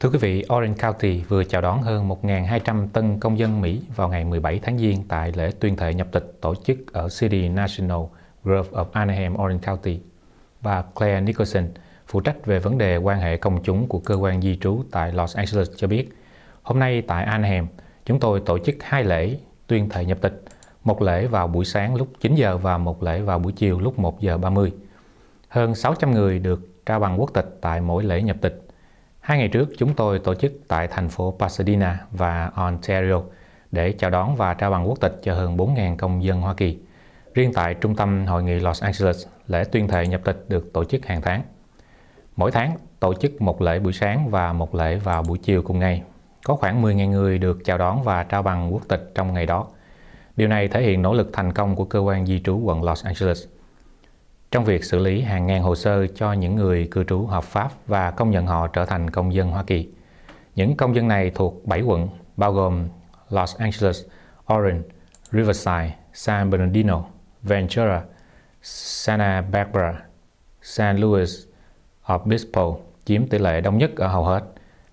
Thưa quý vị, Orange County vừa chào đón hơn 1.200 tân công dân Mỹ vào ngày 17 tháng Giêng tại lễ tuyên thệ nhập tịch tổ chức ở City National Grove of Anaheim, Orange County. Bà Claire Nicholson, phụ trách về vấn đề quan hệ công chúng của cơ quan di trú tại Los Angeles cho biết, hôm nay tại Anaheim, chúng tôi tổ chức hai lễ tuyên thệ nhập tịch, một lễ vào buổi sáng lúc 9 giờ và một lễ vào buổi chiều lúc 1 giờ 30. Hơn 600 người được trao bằng quốc tịch tại mỗi lễ nhập tịch Hai ngày trước, chúng tôi tổ chức tại thành phố Pasadena và Ontario để chào đón và trao bằng quốc tịch cho hơn 4.000 công dân Hoa Kỳ. Riêng tại trung tâm hội nghị Los Angeles, lễ tuyên thệ nhập tịch được tổ chức hàng tháng. Mỗi tháng tổ chức một lễ buổi sáng và một lễ vào buổi chiều cùng ngày. Có khoảng 10.000 người được chào đón và trao bằng quốc tịch trong ngày đó. Điều này thể hiện nỗ lực thành công của cơ quan di trú quận Los Angeles trong việc xử lý hàng ngàn hồ sơ cho những người cư trú hợp pháp và công nhận họ trở thành công dân Hoa Kỳ. Những công dân này thuộc 7 quận bao gồm Los Angeles, Orange, Riverside, San Bernardino, Ventura, Santa Barbara, San Luis Obispo chiếm tỷ lệ đông nhất ở hầu hết.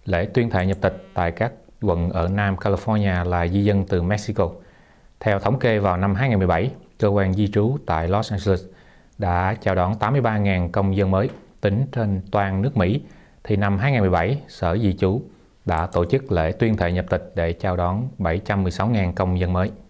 Lễ tuyên thệ nhập tịch tại các quận ở Nam California là di dân từ Mexico. Theo thống kê vào năm 2017, cơ quan di trú tại Los Angeles – đã chào đón 83.000 công dân mới tính trên toàn nước Mỹ, thì năm 2017, Sở Di trú đã tổ chức lễ tuyên thệ nhập tịch để chào đón 716.000 công dân mới.